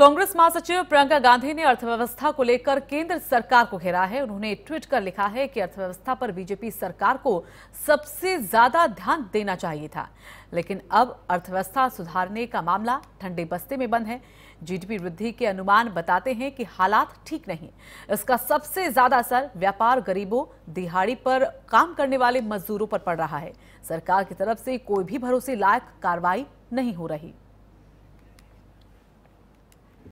कांग्रेस महासचिव प्रियंका गांधी ने अर्थव्यवस्था को लेकर केंद्र सरकार को घेरा है उन्होंने ट्वीट कर लिखा है कि अर्थव्यवस्था पर बीजेपी सरकार को सबसे ज्यादा ध्यान देना चाहिए था लेकिन अब अर्थव्यवस्था सुधारने का मामला ठंडे बस्ते में बंद है जीडीपी वृद्धि के अनुमान बताते हैं कि हालात ठीक नहीं इसका सबसे ज्यादा असर व्यापार गरीबों दिहाड़ी पर काम करने वाले मजदूरों पर पड़ रहा है सरकार की तरफ से कोई भी भरोसे लायक कार्रवाई नहीं हो रही